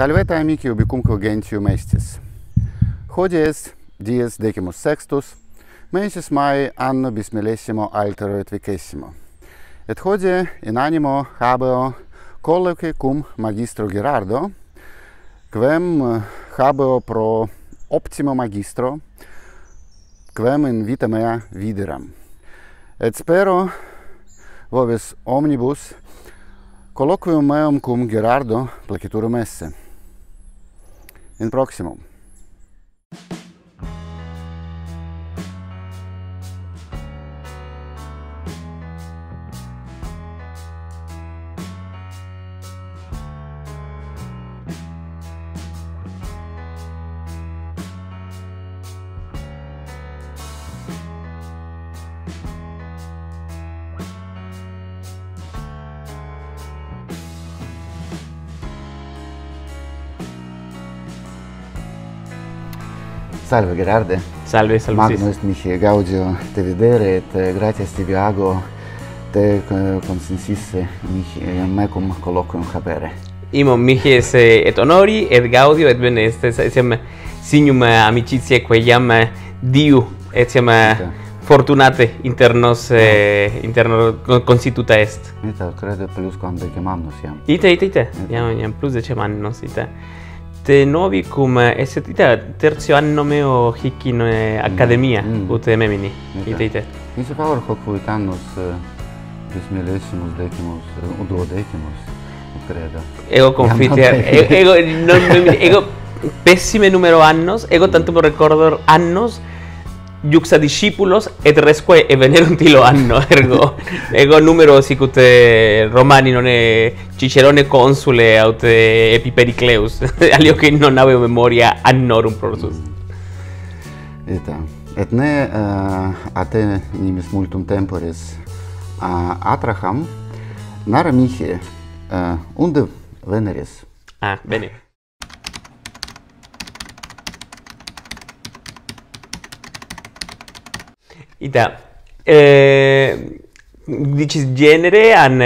Salve amici ubicum quo gentium estis. Hodie est dies decimus sextus, mensis mai anno bismilessimo altero et vicesimo. Et hodie in animo habeo colloque cum magistro Gerardo, quem eh, habeo pro optimo magistro, quem in vita mea videram. Et spero vobis omnibus, Colloquium meum cum Gerardo placiturum esse. en próximo. Salve Gerarde. Salve, salve. Magnus est mihi gaudio te vedere et gratias te viago te eh, consensisse mihi mecum colloquium habere. Imo mihi esse et honori et gaudio et bene est etiam signum eh, amicitiae iam eh, diu etiam fortunate inter nos eh, constituta est. Ita credo plus quando che manno siamo. ita, ita, ita. Iam iam plus de che manno sita. Este, no bikuma, ez ez año meo han no academia eh, me mm. ute memini, ite ite. Nisu paur joku itanus, bismilesimus dekimus, uduodekimus, credo. Ego confitear, ego, ego, confite ego, pésime número annos, ego tanto me recuerdo annos, juxta discipulos et resque e venerunt illo anno ergo ego numero sic ut eh, romani non e cicerone consule aut eh, epipericleus alio non habeo memoria annorum prosus et et ne uh, eh, nimis multum temporis uh, atraham nara uh, unde veneris ah bene Ita eh dicis genere an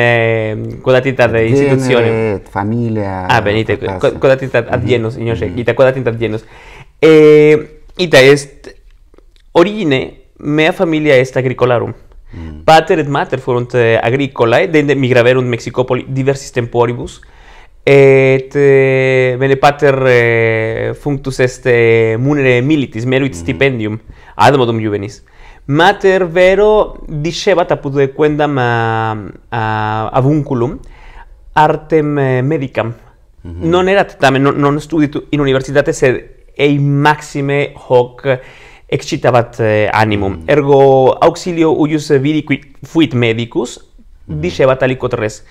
codatita eh, de institucione familia Ah benite codatita ad genus mm -hmm. ignore ita codatita ad genus eh ita est origine mea familia est agricolarum mm pater et mater fuerunt eh, agricolae, et de migraver mexicopoli diversis temporibus et eh, bene pater functus est munere militis meruit mm stipendium ad modum juvenis mm Mater vero dicebat apud de quendam ma a, a artem medicam. Mhm. Mm -hmm. Non erat tamen non, non studitu in universitate sed ei maxime hoc excitabat eh, animum. Mm -hmm. Ergo auxilio uius viri qui fuit medicus mm -hmm. dicebat aliquot res.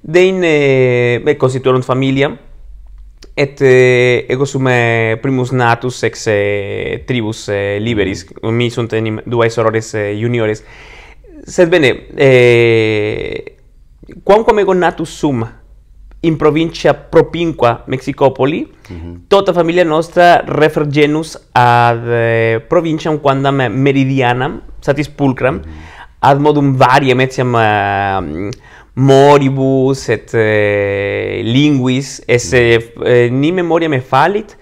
Dein eh, constituerunt familia et eh, ego sum primus natus ex tribus eh, liberis mm-hmm. mi sunt enim duae sorores eh, juniores sed bene eh, quamquam ego natus sum in provincia propinqua mexicopoli mm -hmm. tota familia nostra refer genus ad provinciam quandam meridianam satis pulcram mm -hmm. ad modum variem etiam uh, moribus et eh, linguis esse eh, eh, ni memoria me falit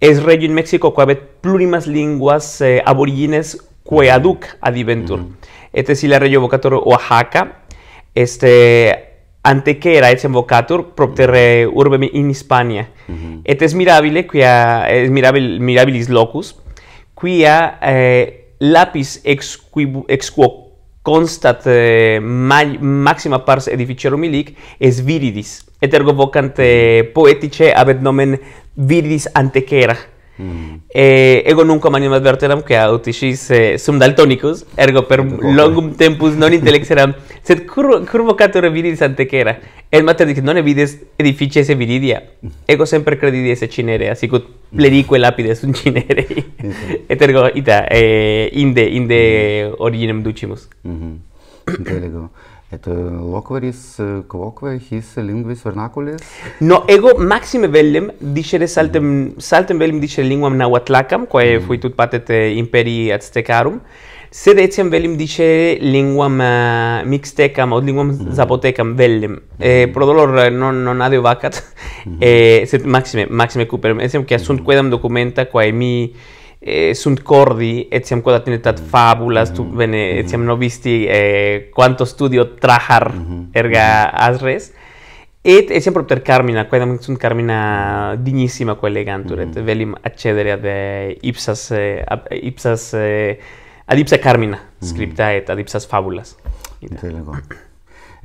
es regio in Mexico quae habet plurimas linguas eh, aborigines quae aduc adiventur mm mm-hmm. et si la regio vocator Oaxaca este era et vocatur propter urbem in Hispania mm -hmm. et es mirabile quia est mirabil mirabilis locus quia eh, lapis ex ex quo constat eh, maxima pars edificerum illic es viridis et ergo vocant eh, poetice abet nomen viridis antequera Eh ego nunca mani mas verteram que autixis eh, sum daltonicus ergo per longum tempus non intellexeram sed cur curvo catore viridis ante era el mater dice non evides edificie se viridia ego semper credidi esse cinere así que plerico el lapide es un cinere et ergo ita eh, inde inde mm. originem ducimus mm -hmm. Et eh, loquaris quoque eh, his linguis vernaculis? No, ego maxime vellem dicere saltem, mm -hmm. saltem vellem dicere linguam nahuatlacam, quae mm -hmm. fuitut patet imperii eh, imperi aztecarum, sed etiam vellem dicere linguam uh, mixtecam, od linguam mm -hmm. zapotecam vellem. Mm -hmm. eh, pro dolor non, non adeo vacat, mm -hmm. eh, sed maxime, maxime cuperem. Etiam, que mm -hmm. quedam documenta, quae mi eh, sunt cordi etiam quod attinetat fabulas mm -hmm. tu mm-hmm. bene etiam mm -hmm. novisti eh, quanto studio trahar mm -hmm. erga mm -hmm. asres et etiam propter carmina quod sunt carmina dignissima quae elegantur mm -hmm. et mm-hmm. velim accedere ad eh, ipsas eh, ipsas eh, ad ipsa carmina mm-hmm. scripta et ad ipsas fabulas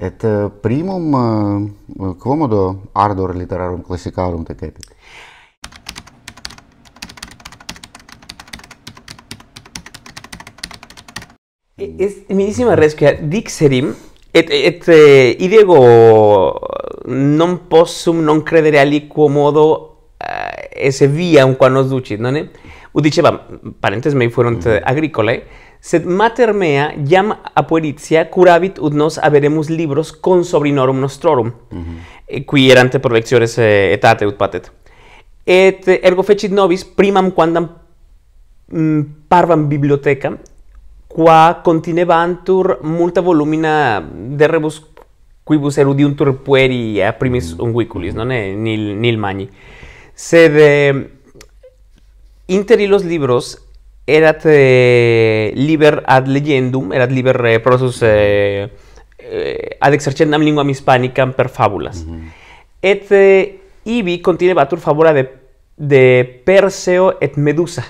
et eh, primum uh, eh, commodo ardor literarum classicarum tecetit es mi dicima res que dixerim et et eh, idego non possum non credere ali modo eh, ese via un quando ducit non è u diceva parentes mei furunt mm. agricole sed mater mea jam apuericia curavit ut nos haberemus libros con sobrinorum nostrorum mm -hmm. e qui erante provectiores eh, etate ut patet et ergo fecit nobis primam quandam mm, parvam biblioteca qua continebantur multa volumina de rebus quibus erudiuntur pueri e a primis unguiculis, non è nil, nil magni. Sed de eh, inter los libros erat eh, liber ad legendum, erat liber eh, prosus eh, ad exercendam lingua hispanicam per fabulas. Et eh, ibi continebatur fabula de, de Perseo et Medusa,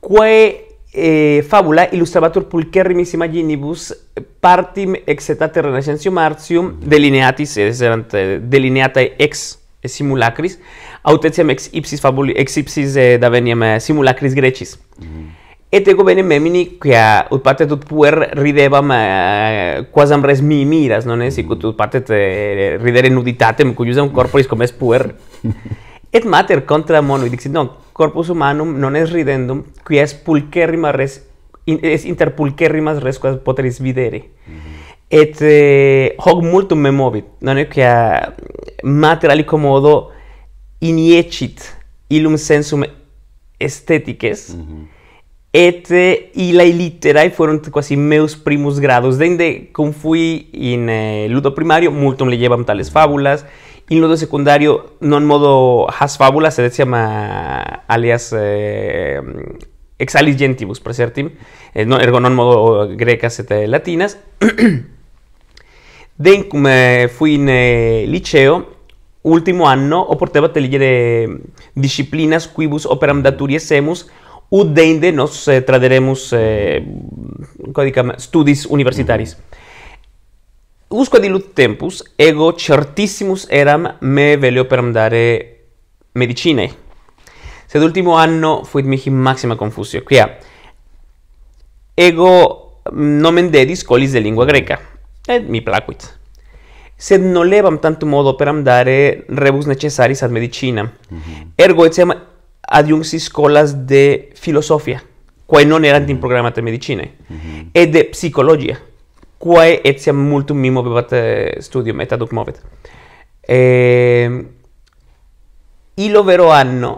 quae eh, fabula illustrabatur pulcherrimis imaginibus partim ex etate renascentio martium delineatis et erant delineata ex simulacris autetiam ex ipsis fabuli ex ipsis eh, daveniam eh, simulacris grecis mm-hmm. Et ego bene memini quia ut parte tot puer ridebam uh, eh, quasam res mi miras, non est? Mm -hmm. ut parte te eh, ridere nuditatem cuius un corporis comes puer. Et mater contra mono, y dixit non, corpus humanum non es ridendum, quia es pulcherrima res, es inter res quas poteris videre. Et eh, hoc multum me movit, non è quia mater alicomodo iniecit illum sensum estetiques, et eh, literae fueron quasi meus primus grados, dende cum fui in eh, ludo primario, multum llevan tales fábulas, y de secundario no en modo has fabula, se llama alias eh, ex alis gentibus, presertim, eh, no, ergo non modo grecas et este, latinas. de fui en liceo, último anno, o porteva de disciplinas quibus operam daturiesemus, ut deinde nos eh, traderemos traderemus eh, studis universitaris usque dilut tempus, ego certissimus eram me velio per dare medicinae. Sed ultimo anno fuit mihi maxima confusio, quia ego mm, nomen dedis colis de lingua greca, et mi placuit. Sed levam tanto modo per andare rebus necessaris ad medicina. Mhm. Ergo etiam adiunxis colas de filosofia, quae non erant in mhm. programma medicinae, mm et de psicologia, quae etiam multum mimo bebat studium et aduc movet. E... Ehm, ilo vero anno,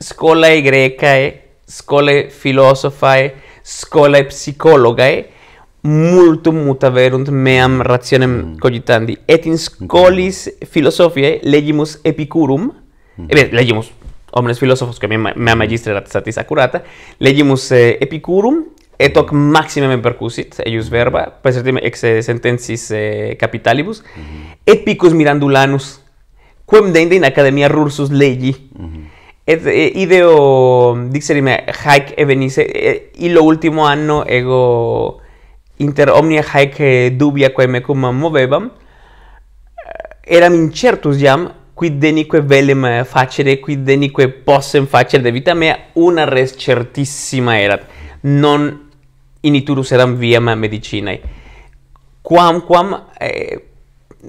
scolae grecae, scolae filosofae, scolae psicologae, multum mutaverunt meam rationem mm. cogitandi. Et in scolis mm. legimus epicurum, mm. ebbene, legimus omnes filosofos, che a mea magistra era satis accurata, legimus eh, epicurum, et hoc maximum percussit eius verba praesertime ex sententis eh, capitalibus mm -hmm. et picus mirandulanus quem dende in academia rursus legi mm -hmm. et eh, ideo dixerime haec evenisse et eh, illo ultimo anno ego inter omnia haec eh, dubia quae mecum movebam eram incertus jam quid denique velem facere quid denique possem facere de vita mea una res certissima erat non in iturus eram viam medicinae quam quam eh,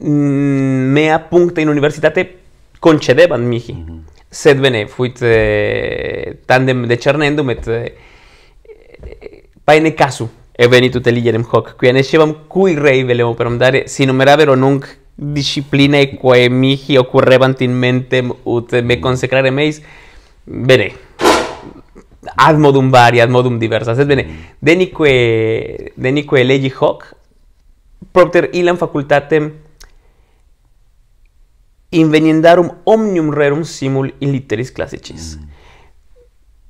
mm, mea puncta in universitate concedebant mihi mm -hmm. sed bene fuit eh, tandem de et eh, paene casu e venitu te ligerem hoc qui anecebam cui rei velem operam dare si numeravero nunc disciplinae quae mihi occurrebant in mentem ut me consecrare meis bene ad modum varia, ad modum diversa. Sed bene, denique, mm. denique legi hoc, propter ilam facultatem inveniendarum omnium rerum simul in litteris classicis.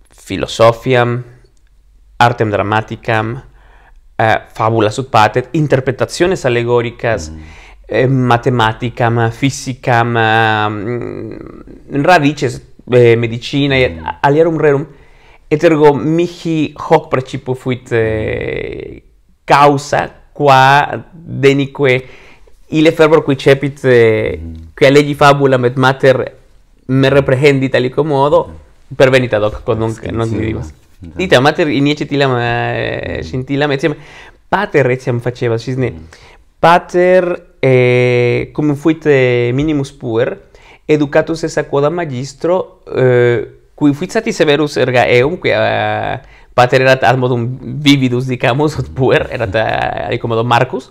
Philosophiam, mm. artem dramaticam, uh, fabula sub patet, interpretationes allegoricas, mm. eh, matematicam, physicam, uh, eh, mm, radices, eh, medicina, mm. aliarum rerum, E Έτεργο μίχι χοκ πρετσίπου φουίτ causa qua denique ile fervor qui cepit eh, mm. qui a leggi fabula met mater me reprehendi tali comodo per venita doc con non non ti dico dita mater inieciti la eh, mm. scintilla me pater etiam faceva cisne mm. pater eh, cum fuit eh, minimus puer educatus essa quoda magistro eh, qui fuizzati severus erga eum qui eh, pater erat ad modum vividus dicamus ut puer erat uh, eh, ali Marcus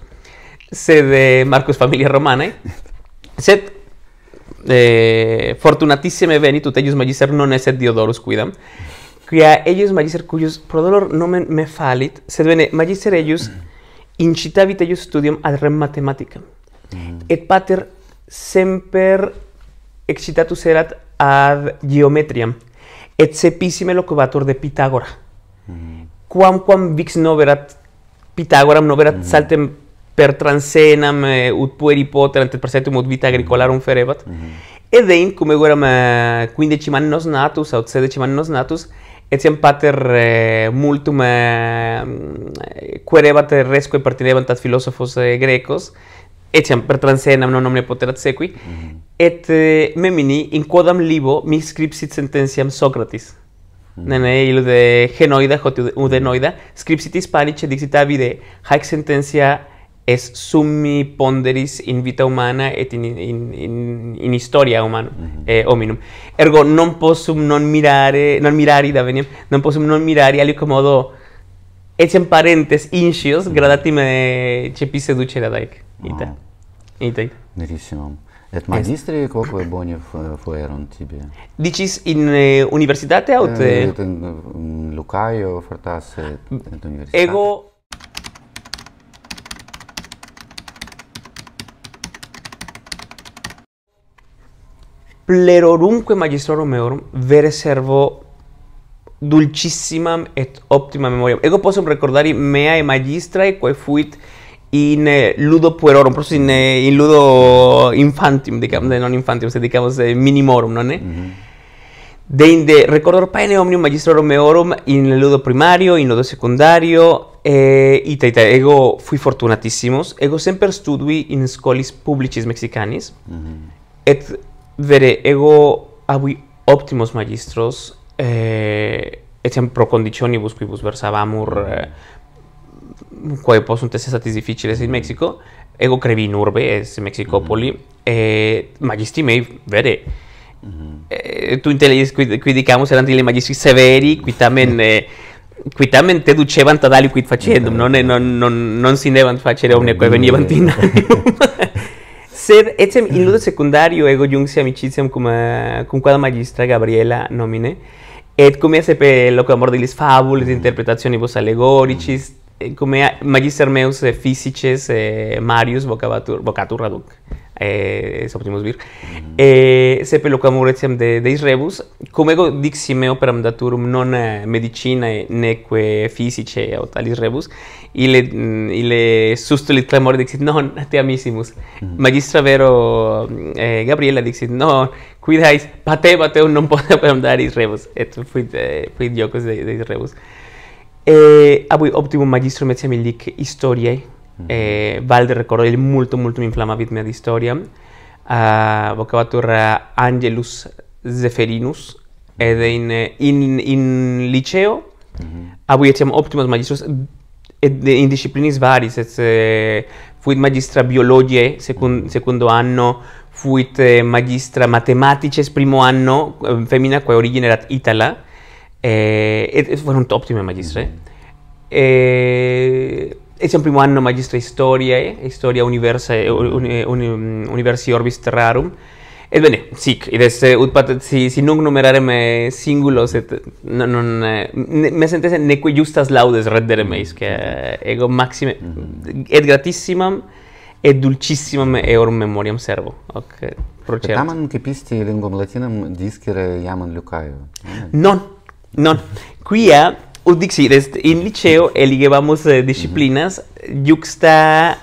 sed eh, Marcus familia romanae sed eh, fortunatissime venit ut eius magister non esset Diodorus quidam quia eius magister cuius pro dolor nomen me falit sed bene magister eius mm. incitavit eius studium ad rem mathematicam mm. et pater semper excitatus erat ad geometriam et sepissime locubator de Pitagora. Mm. Quam quam vix noverat Pitagoram noverat mm. saltem per transenam eh, ut pueri poter ante presentum ut vita agricolarum ferebat. Mm. cum eguram eh, 15 annos natus, aut 16 annos natus, etiam pater eh, multum eh, querebat eh, resque pertinebant ad filosofos eh, grecos, etiam per transenam non omnia poterat sequi, mhm. et eh, memini in quodam libo mi scripsit sententiam Socrates. Nene, mhm. ilu de genoida, hoti udenoida, scripsit hispanice dixit avide, haec sententia es summi ponderis in vita humana et in, in, in, in historia humana, mm -hmm. eh, hominum. Ergo, non possum non mirare, non mirari, da veniam, non possum non mirari, alio comodo, etiam parentes, incios, mm -hmm. gradatime cepisse ducere daic ita, ita. Нерисимам. Et magistri quoque boni fuerun tibi? Dicis in eh, universitate aut? Eh, et in, Lucaio fortas et, mm. universitate. Ego... Plerorumque magistrorum meorum vere servo dulcissimam et optima memoriam. Ego possum recordari meae magistrae quae fuit in ludo puerorum, proprio in, in ludo infantium, diciamo, non infantium, se diciamo minimorum, non è? Mm-hmm. Deinde recordor paene omnium magistrorum meorum in ludo primario, in ludo secundario eh, ita, ego fui fortunatísimos ego semper studui in scolis publicis mexicanis, et vere ego habui optimos magistros, eh, etiam pro condicionibus quibus versavamur, koje posunte se sad iz fičile iz Mexico, ego krevi in urbe, es eh, Mexicopoli, mm-hmm. e magisti mei, vede, mm-hmm. e, eh, tu intelegis, qui, qui diciamo, erano dei magisti severi, qui tamen... Mm-hmm. Eh, qui tamen te ducevant ad aliquid facendum, mm-hmm. non, non, non, non sinevant facere omneque venivant mm-hmm. in alium. Sed etzem in ludo secundario ego junxi amicizia cum, cum quada magistra Gabriela nomine, et cum esse per loco amor dilis fabulis, interpretationi vos allegoricis, come magister meus de eh, eh, Marius vocabatur vocatur raduc eh es optimus vir mm-hmm. eh se pelo de de rebus come ego dixi meo per amdaturum non eh, medicina neque physice o talis rebus ile mm, ile sustulit clamor dixit non te amissimus mm -hmm. magistra vero eh, gabriela dixit no quidais pate pateo non pode per amdaris rebus et fuit eh, fuit iocos de, de rebus e abui optimum magistrum etiam illic historiae mm -hmm. valde recordo il multum multum inflamma vit mea historia a uh, vocabatur angelus zeferinus ed in in in liceo mm -hmm. abui etiam optimus magistrus et in disciplinis varis et fuit magistra biologiae secund, mhm. secundo anno fuit magistra mathematices primo anno femina quae origine erat itala, eh, ed, ed fueron optime magistre. Mm -hmm. Eh, es en primo anno magistra historiae, historia universa mm -hmm. un, un, un, universi orbis terrarum. Et bene, sic, id est ut patet si si nunc numerare me singulos et non non ne, me sentes neque justas laudes reddere meis che ego maxime mm -hmm. et gratissimam et dulcissimam eorum memoriam servo. Ok. Procert. Et tamen cipisti linguam latinam discere iam in Lucaio. Non, non quia ut dixi est in liceo eligevamus eh, disciplinas mm -hmm. juxta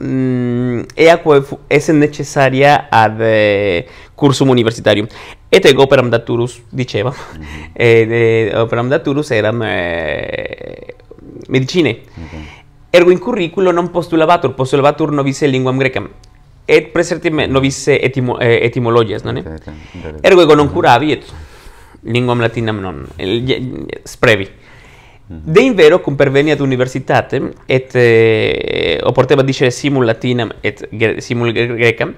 mm, ea quae es necessaria ad eh, cursum universitarium et ego per amdaturus diceva mm -hmm. et eh, per amdaturus eram eh, medicine mm -hmm. ergo in curriculum non postulavatur postulavatur novis linguam graecam et presertime novis etimo, eh, etimologias non è ergo ego non curavi et linguam latinam non sprevi mhm. De in vero cum perveni ad universitatem et eh, dicere simul latinam et simul grecam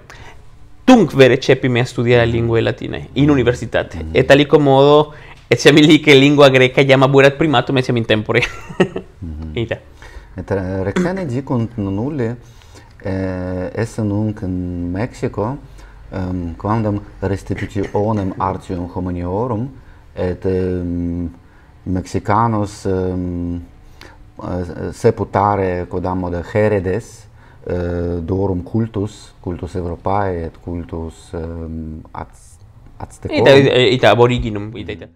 tunc vere cepi me studiare mhm. lingue latinae in mhm. universitate mm -hmm. et ali modo, et semi li che lingua greca iam aburat primatum et in tempore mm -hmm. ita et eh, recene dicunt nulle eh, esse nunc in Mexico um, quandam restitutionem artium homoniorum et um, mexicanos um, seputare quodamode, de heredes uh, dorum cultus cultus europae et cultus um, ats ats ita, ita aboriginum ita ita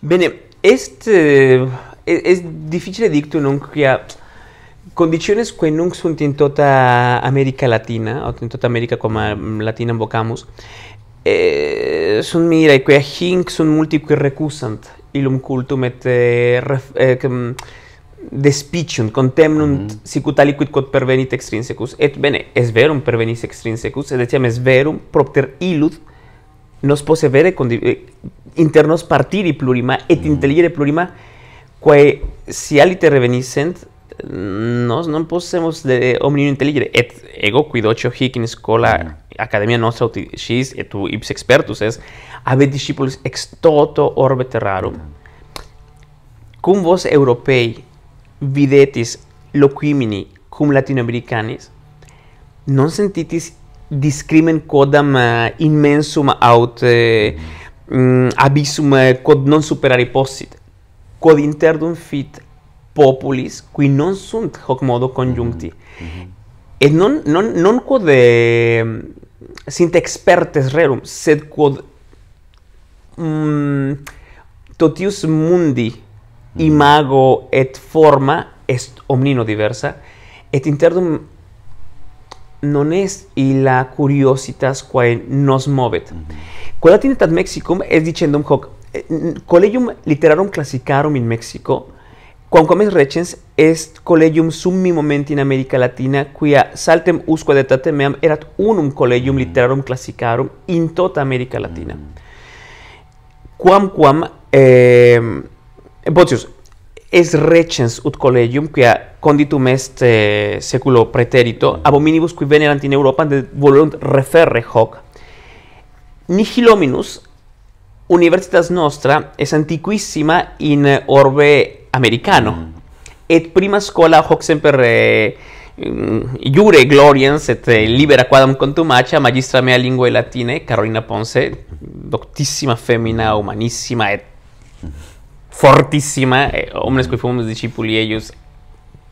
Bene, est, eh, est difficile dictu nunc quia condiciones que nunca son en toda América Latina, o en toda América como mm, Latina vocamus, eh, son mira, que a sunt son múltiples recusant, y lo et mete eh, despichun, contemnunt mm -hmm. sicut aliquid quod pervenit extrinsecus. Et bene, es verum pervenis extrinsecus, et etiam es verum propter illud nos posse vere con eh, internos partiri plurima et mm -hmm. intelligere plurima quae si aliter revenissent nos non possemos de omni intelligere et ego quid ocho hic in scola mm. academia nostra utis et tu ips expertus es ave discipulis ex toto orbe terrarum mm. cum vos europei videtis loquimini cum latinoamericanis, non sentitis discrimen codam uh, eh, immensum aut uh, mm. uh, quod non superare possit quod interdum fit populis qui non sunt hoc modo conjuncti. Et non non non quod de eh, sint expertes rerum sed quod mm, totius mundi mm. imago et forma est omnino diversa et interdum non est illa curiositas quae nos movet. Quod mm -hmm. ad Mexicum est dicendum hoc eh, collegium literarum classicarum in Mexico Quamquames es est collegium summi momenti in America Latina, quia saltem usque de meam erat unum collegium mm. literarum classicarum in tota America Latina. Quamquam eh, botius es rechens ut collegium quia conditum est eh, seculo preterito mm. abominibus qui venerant in Europa de volunt referre hoc Nihilominus, universitas nostra es antiquissima in orbe americano. Mm. Et prima scola hoc semper Jure eh, mm, glorians et eh, libera quadam contumacia magistra mea linguae latine Carolina Ponce, doctissima femina humanissima, et fortissima, eh, que omnes qui fumus discipuli eius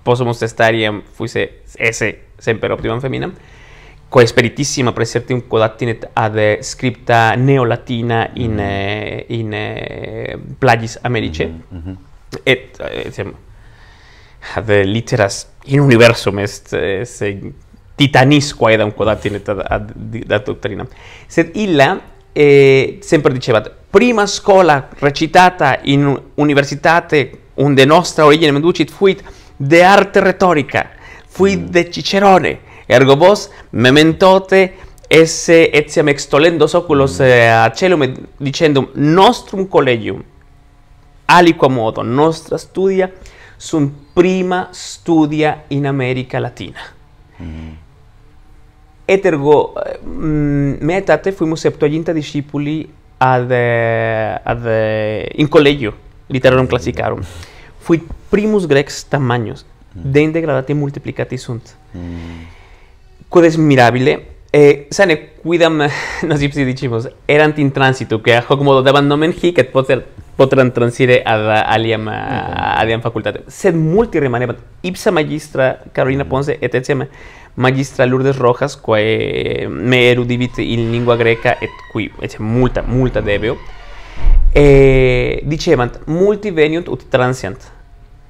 possumus testariam fuise esse semper optimam femina, quae spiritissima presertium codatin ad scripta neolatina in, mm. in, in plagis americe. Mm-hmm, mm-hmm. et etiam eh, ad literas in universum est eh, se titanisque da un quodatin et ad, ad, doctrina sed illa eh, sempre dicevat prima scola recitata in universitate unde nostra origine menducit fuit de arte retorica fuit mm. de cicerone ergo vos mementote esse etiam extolendos oculos mm. eh, a celum dicendum nostrum collegium Ali nuestra nostra studia sum prima studia in America Latina. Mm-hmm. Et Etergo, mi mm, te fuimos septuaginta discípulos ad, eh, ad, eh, in collegio literarum classicarum. Mm-hmm. Fui primus grex tamaños, mm-hmm. de integrati multiplicati sunt. Mm. es mirabile, Eh, sane, quidam nos ipsi dicimos, erant in transitu, que a hoc modo daban nomen hic et poter, poteran transire ad aliam, mm -hmm. facultate. Sed multi remanebat, ipsa magistra Carolina mm. Ponce et etiam magistra Lourdes Rojas, quae me erudivit in lingua greca et qui, etiam multa, multa debeo, eh, dicevant, multi veniunt ut transiant,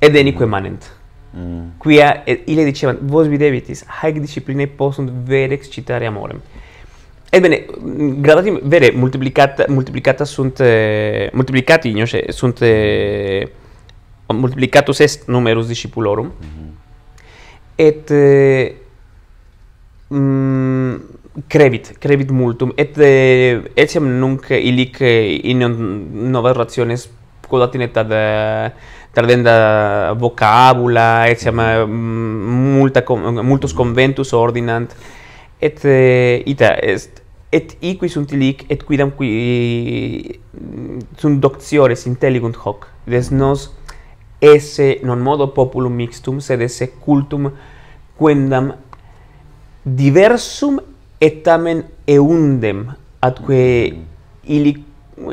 et enique manent. Mm. Quia ile dicevan vos videbitis haec disciplinae possunt vere excitare amorem. Et bene, mm, gradatim vere multiplicata multiplicata sunt eh, multiplicati ignos sunt eh, multiplicatus est numerus discipulorum. Mm-hmm. Eh, mm -hmm. Et m mm, crevit multum et eh, etiam nunc illic eh, in novas rationes quod ad eh, tardenda vocabula et sema mm, multa multos conventus ordinant et eh, ita est et equis sunt ilic, et quidam qui sunt doctiores intelligunt hoc des nos esse non modo populum mixtum sed esse cultum quendam diversum et tamen eundem atque mm. illi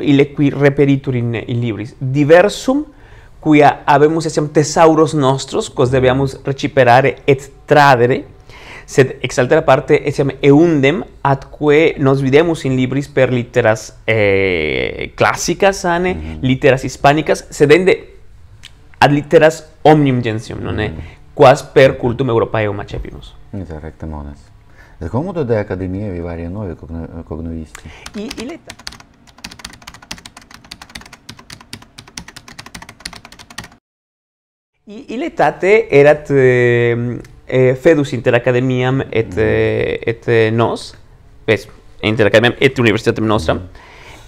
ille qui reperitur in, in libris diversum que habemos etiam tesauros nostros, quos debeamus reciperare et tradere, sed ex parte etiam eundem atque nos videmus in libris per literas eh, clásicas, sane, mm -hmm. literas sedende ad literas omnium gentium, non Mm -hmm. Quas per cultum europaeum accepimus. Exacte, monas. Закому туди de віварія нові когновісті? i i leta il etate erat eh, eh, fedus inter academiam et mm. et nos inter academiam et universitatem nostram mm.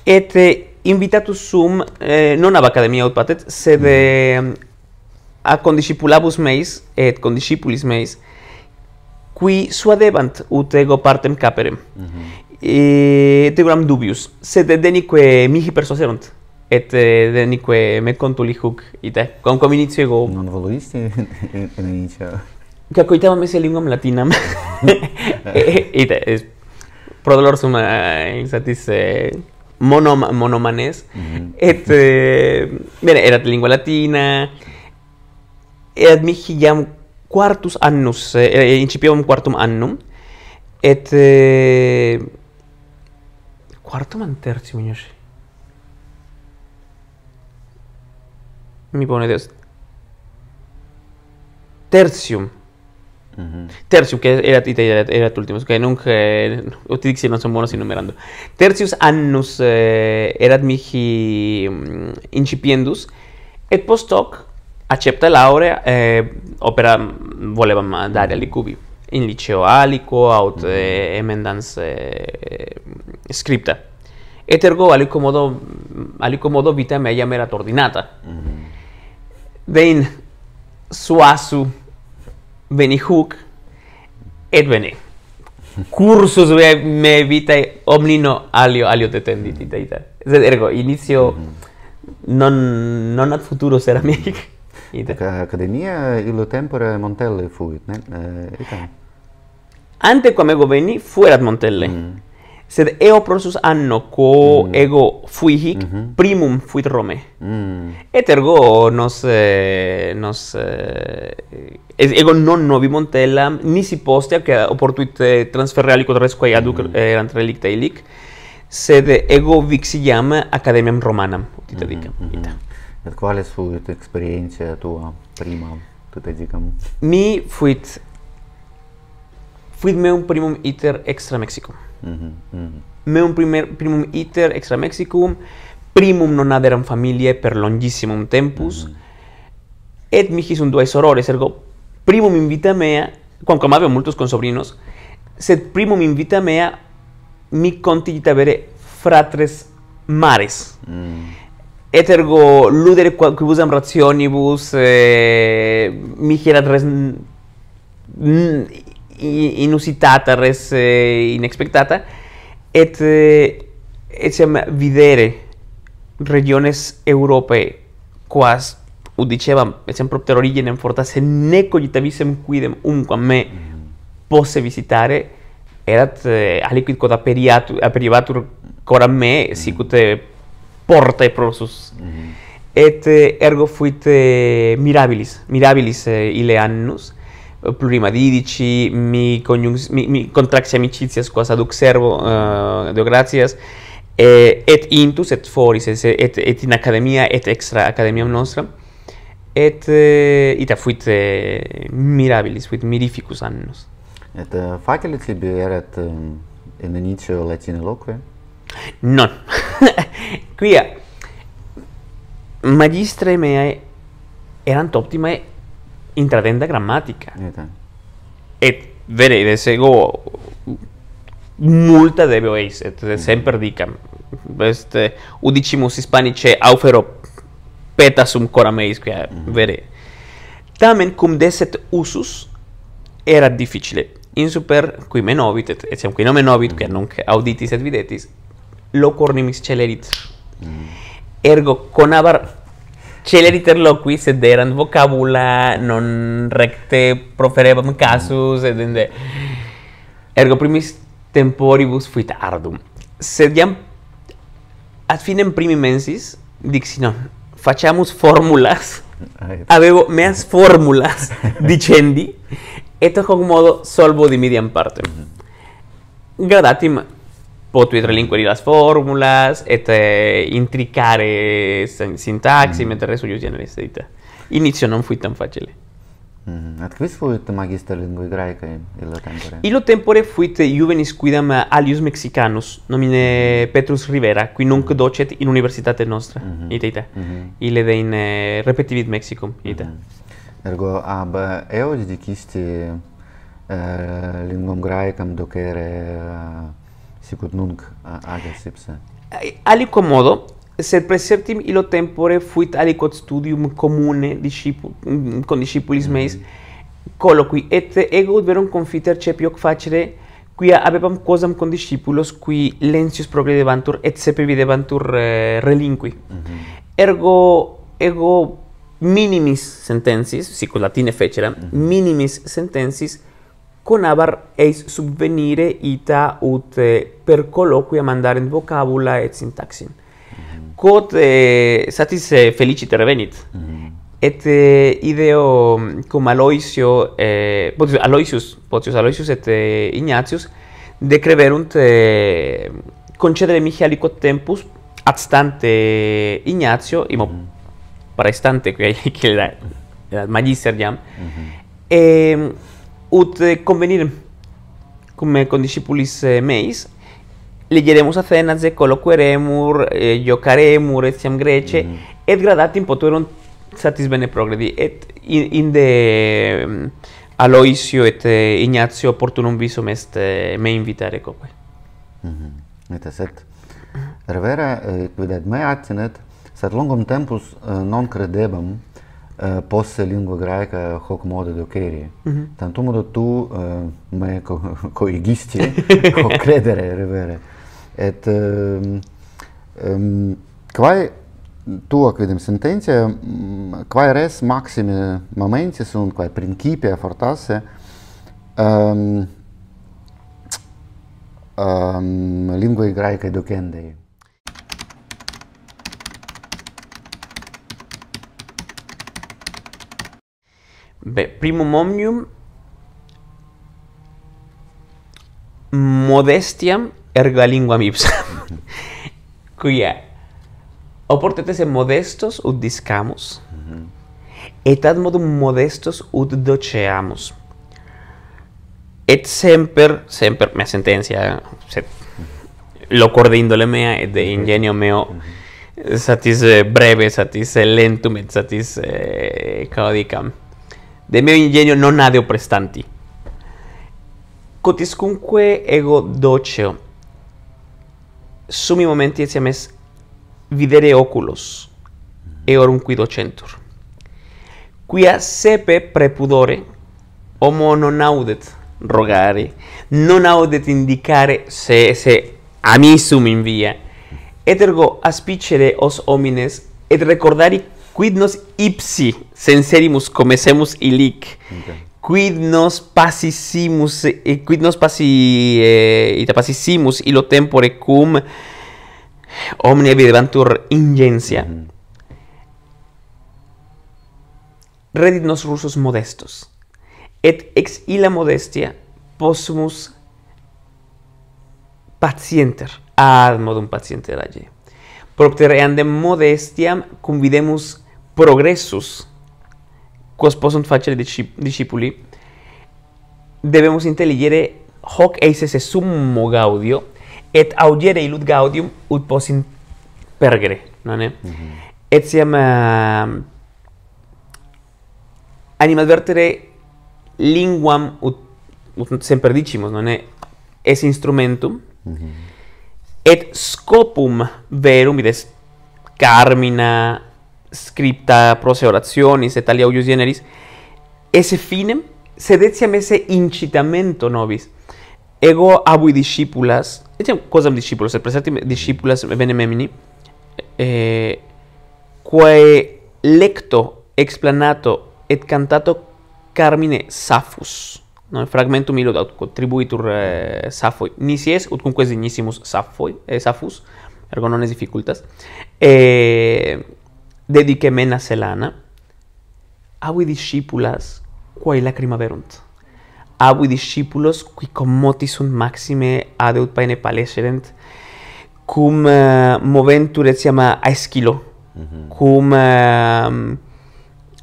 et eh, invitatus sum eh, non ab academia ut patet sed mm. a condiscipulabus meis et condiscipulis meis qui suadebant ut ego partem caperem mm -hmm. et eh, dubius sed denique mihi persuaserunt et eh, de nique me contu hook ite con com inicio go non voluisti en inicio que coitaba mes lingua latina ite es pro dolor suma insatis eh, eh, mono monomanes mm-hmm. et mira era de lingua latina et mi hiam quartus annus incipiam quartum annum et quartum an tertium inus mi pone Dios, Tertium. Uh que era, era, último, que nunca. Ustedes si no son buenos enumerando. tercius annus eh, erat mihi mm, incipiendus, et post hoc accepta laurea eh, opera voleva dare alicubi. In liceo alico, aut eh, emendans eh, scripta. Et ergo alicomodo, alicomodo vita meia merat ordinata. vein suasu veni huk et veni cursus ve me vita omnino alio alio te tendit ita ita sed ergo inicio mm -hmm. non non ad futuro sera mi ita ca academia illo tempore montelle fuit ne ita eh, ante quam ego veni fuerat montelle mm -hmm sed eo prosus anno quo mm. ego fui hic mm -hmm. primum fuit Rome. Mm. Et ergo nos eh, nos eh, ego non novi montella nisi postea che oportuit eh, transferre ali quod resque ad mm. eh, ilic sed ego vixi iam academiam romanam tita mm mm-hmm, dicam. -hmm. Ita. Et quales fuit experientia tua prima tita dicam? Mi fuit fuit meum primum iter extra Mexicum. Mm mhm, mhm. Meum primer primum iter extra Mexicum primum non aderam familiae per longissimum tempus. Mm -hmm. Et mihi sunt duae sorores ergo primum invita mea quam cum habeo multos consobrinos sed primum invita mea mi contigita vere fratres mares. Mm. Et ergo ludere quibusam rationibus eh, mihi erat res inusitata res eh, inexpectata et eh, etiam videre regiones europae quas ut dicevam etiam propter originem fortas et ne cogitavisem quidem unquam me mm-hmm. posse visitare erat eh, aliquid quod a aperibatur coram me mm-hmm. sic ut eh, portae prosus mm -hmm. et eh, ergo fuit eh, mirabilis mirabilis eh, ile annus prima didici mi coniung mi, mi contracti amicizia scusa ad observo uh, de gracias eh, et intus et foris et, et, et in academia et extra academia nostra et eh, ita fuit eh, mirabilis fuit mirificus annos et uh, eh, faculty libri erat uh, in initio latine loque non quia magistrae meae erant optimae intradenda grammatica. Et vere, de sego multa de veis, et de mm. semper dicam. Este udicimus hispanice aufero petasum coram eis quia mm-hmm. vere. Tamen cum deset usus era difficile. In super qui me novit et etiam qui nomen novit quia mm-hmm. nunc auditis et videtis locornimis celerit. Mm-hmm. Ergo conabar Celeri ter loqui sed erant vocabula non recte proferebam casus et inde Ergo primis temporibus fuit ardum sed iam ad finem primi mensis dixi non faciamus formulas avevo meas formulas dicendi et hoc modo solvo dimidiam parte mhm. Gradatim potuit relinquere las formulas, et intricare sintaxi, mm. mentre resu ius generis edita. Inizio non fuit tan facile. Mm -hmm. quis fuit magister lingui graecae illo tempore? Illo tempore fuit juvenis quidam alius mexicanus, nomine mm-hmm. Petrus Rivera, qui nunc mm-hmm. docet in universitate nostra, mm -hmm. ita, ita. Mm -hmm. Ile de in eh, repetivit Mexicum, ita. Mm -hmm. Ergo, ab eo dicisti eh, linguam graecam docere eh, sicut nunc ages ipse. Alico modo, sed presertim illo tempore fuit alicot studium commune con discipulis mm. meis, mhm. colloqui, et ego ut verum confiter cepioc facere quia abebam cosam con discipulos qui lentius progre et sepe videbantur eh, relinqui. Mm -hmm. Ergo, ego minimis sentensis, sic latine feceram, mm -hmm. minimis sentensis, con abar eis subvenire ita ut per colloquia mandare in vocabula et syntaxin. Mm -hmm. Quod eh, satis eh, feliciter venit. Mm -hmm. Et eh, ideo cum Aloysio eh, potius Aloysius potius Aloysius et eh, Ignatius decreverunt eh, concedere mihi aliquot tempus ad stante Ignatio imo mm -hmm. praestante qui ai che la magister diam. Mm -hmm ut eh, convenir cum me condiscipulis discipulis eh, meis legeremus athenas de colloqueremur eh, jocaremur eh, etiam grece mm -hmm. et gradatim potuerum satis bene progredi et in, in de um, aloisio et ignatio opportunum visum est me invitare coque mm -hmm. et aset revera eh, quid ad me attinet, sed longum tempus eh, non credebam possa a língua graica Hokmodo do Keri. Uhum. Tanto modo tu me coigisti, co credere, revere. Et quai tuo, quidem, sententia, quai res maxime momenti sunt, quai principia fortasse, um, um, linguae graicae docendei. Primum omnium modestiam erga linguam ipsam. Cuya o modestos ut discamus, et ad modum modestos ut doceamus. Et semper, semper, mea sentencia, lo locor de índole mea, de ingenio meo, satis eh, breve, satis eh, lentum, satis eh, caudicam de mio ingenio non nadeo prestanti Cotiscunque ego doceo, sumi momenti mes videre oculos, qui docentur. Quia sepe prepudore, homo non audet rogare, non audet indicare se, se a invia. Et ergo aspicere os homines et recordari quid nos ipsi senserimus comesemus illic okay. quid nos passissimus et quid nos passi eh, ita passissimus illo tempore cum omnia videbantur ingentia mm -hmm. redit nos rusos modestos et ex illa modestia possumus patienter ad modum patienter agi propter eandem modestiam cum videmus progressus quos possunt facere discipuli debemus intelligere hoc eis summo gaudio et audiere illud gaudium ut possint pergere non è mm -hmm. et siam uh, ehm, anima advertere linguam ut, ut semper dicimus non è es instrumentum mm -hmm. et scopum verum id est carmina scripta prose orationis et alia uius generis esse finem sedetiam esse incitamento nobis ego abui discipulas etiam cosam discipulas et presertim discipulas bene memini eh, quae lecto explanato et cantato carmine safus no fragmentum milo dat contributur eh, safoi nisi es ut cumque safoi eh, safus ergo non es difficultas e eh, dedique mena selana, avui discipulas quae lacrima verunt. Avui discipulos qui commoti un maxime ad eut paene palescerent, cum uh, moventur et siam aeschilo, mm -hmm. cum uh,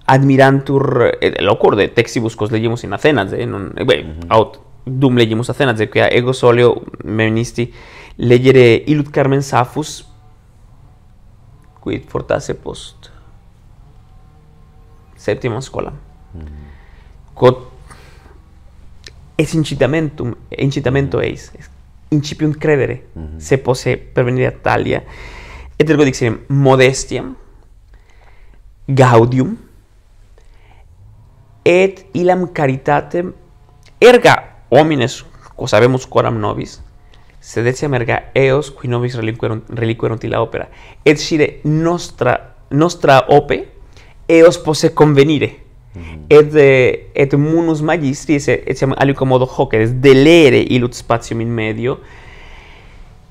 admirantur, et locur de textibus cos legimus in acenas eh, non, eh, mm -hmm. aut dum legimus Athenas, de quia ego solio menisti legere ilut carmen safus, quid fortasse post septima scola mm -hmm. quod es incitamentum incitamento mm -hmm. eis es credere mm -hmm. se posse pervenire a talia et ergo dixere modestiam gaudium et ilam caritatem erga homines quos habemus coram nobis sed etiam erga eos qui nobis reliquerunt, reliquerunt illa opera. Et sire nostra, nostra ope eos posse convenire. Mm -hmm. Et, et munus magistri, et, etiam alium commodo hoc, et delere ilut spatium in medio,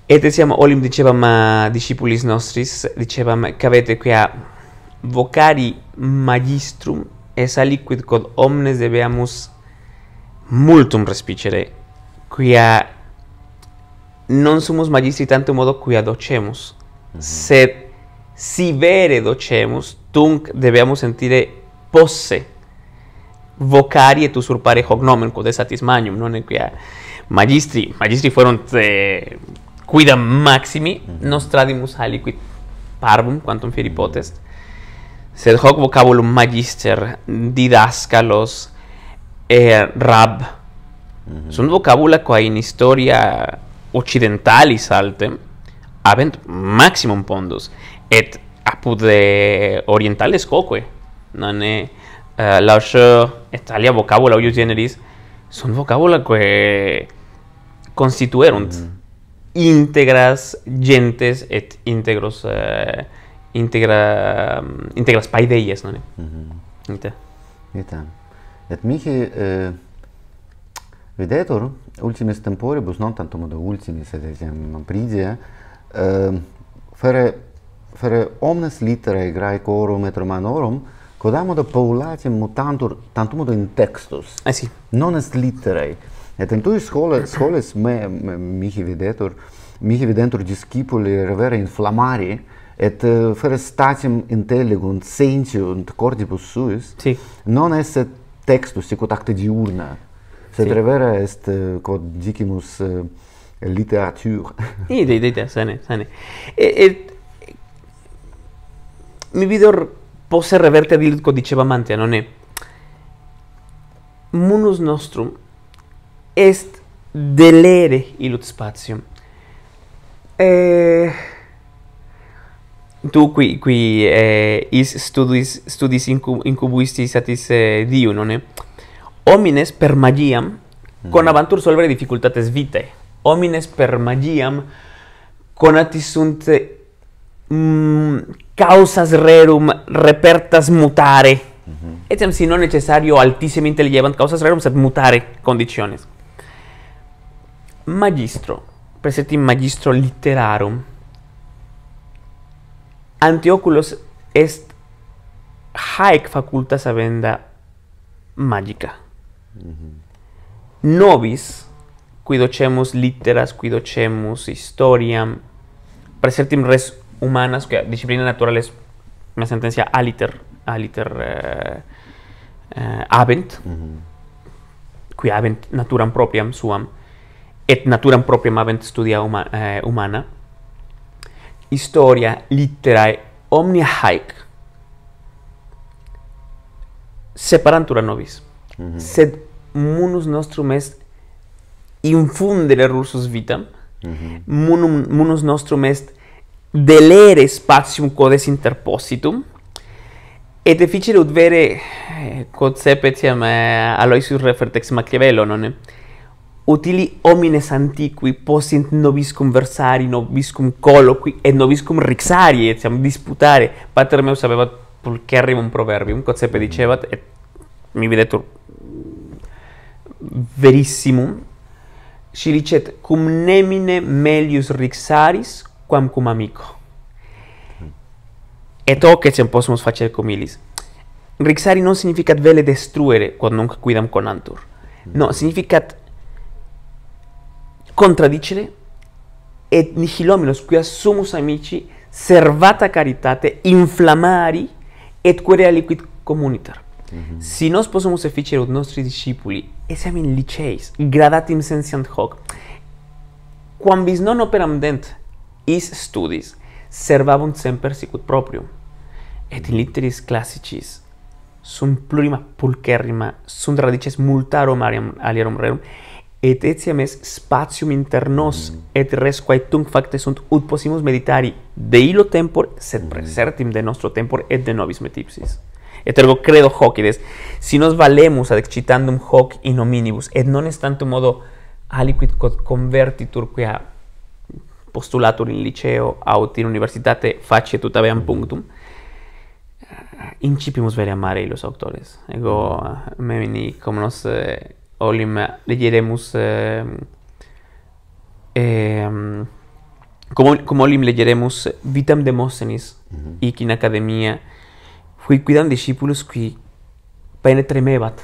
et etiam olim dicebam a ah, discipulis nostris, dicevam, cavete quia vocari magistrum, es aliquid quod omnes debemus multum respicere, quia non sumus magistri tanto modo quia docemus, sed si vere docemus, tunc debeamus sentire eh, posse vocariet usurpare hoc nomen quod satis magnum, non quia magistri, magistri fueron eh, maximi, nostradimus aliquid parvum quantum fieri potest, sed hoc vocabulum magister didascalos eh, rab, un vocabulo vocabula qua in historia occidentalis altem habent maximum pondus et apude orientales coque non è uh, eh, la sua italia vocabula ius generis sunt vocabula quae constituerunt mm -hmm. integras gentes et integros uh, integra um, integras paideies non è mm -hmm. ita ita et mihi uh Videtur, ultimis tempore, bus non tanto modo ultimis, et etiam pridia, fere, fere omnes litterae graecorum et romanorum, quod amodo mutantur tanto in textus, eh, sì. non est litterae. Et in tui scholes, me, mihi videtur, mihi videtur discipuli revere inflamari, et eh, fere statim intelligum, sentium, cordibus suis, non est textus, sicut acte diurna. Se trevera est euh, quod dicimus euh, literatur. I de de de sane sane. Et, mi vidor posse reverte ad illud codiceva mantea non è. Munus nostrum est delere illud spatium. E tu qui qui eh, is studis studis incubuisti satis eh, diu non è homines per magiam con mm. avantur solvere difficultates vitae homines per magiam con sunt mm, causas rerum repertas mutare mm-hmm. etiam si non necessario altissime intelligebant causas rerum sed mutare conditiones magistro preset magistro literarum antioculos est haec facultas avenda magica -hmm. Nobis, quidocemus litteras, cuidochemus historiam, presertim res humanas, que disciplina natural es una sentencia aliter, aliter eh, eh, avent, mhm. qui avent naturam propriam suam, et naturam propriam avent studia uma, eh, humana, historia litterae omnia haec separantura nobis. Mhm. sed munus nostrum est infundere rursus vitam, mm -hmm. munum, munus nostrum est delere spatium codes interpositum, et difficile ut vere quod sepetiam eh, Aloysius referte ex Machiavello, non è? utili homines antiqui possint nobis conversari, nobis cum colloqui, et nobis cum rixari, et siam disputare. Pater meus habebat pulcherrimum proverbium, quod sepe mhm. dicevat, et mi vedetur verissimum si licet cum nemine melius rixaris quam cum amico et hoc etiam possumus facere cum ilis rixari non significat vele destruere quod nunc quidam conantur no significat contradicere et nihilomilos quia sumus amici servata caritate inflamari et quere aliquid communitar. Mhm. Si nos possumus efficere ut nostri discipuli, esem in liceis, gradatim sentient hoc, quam vis non operam dent, is studis, servabunt semper sicut proprium. Et in litteris classicis, sunt plurima pulcherrima, sunt radices multarum ariam, aliarum rerum, et etiam est spatium inter nos, mm. et res quae tunc facte sunt, ut possimus meditari de illo tempor, sed mm. presertim de nostro tempor et de nobis metipsis et ergo credo hoc ides si nos valemus ad excitandum hoc in hominibus et non est tanto modo aliquid quod convertitur quia postulatur in liceo aut in universitate facie tut aveam mm-hmm. punctum eh, incipimus vere amare illos autores ego mm-hmm. memini como nos eh, olim legeremus eh, eh, como como olim legeremus vitam demosthenis mm -hmm. in academia fui quidam discipulus qui penetremebat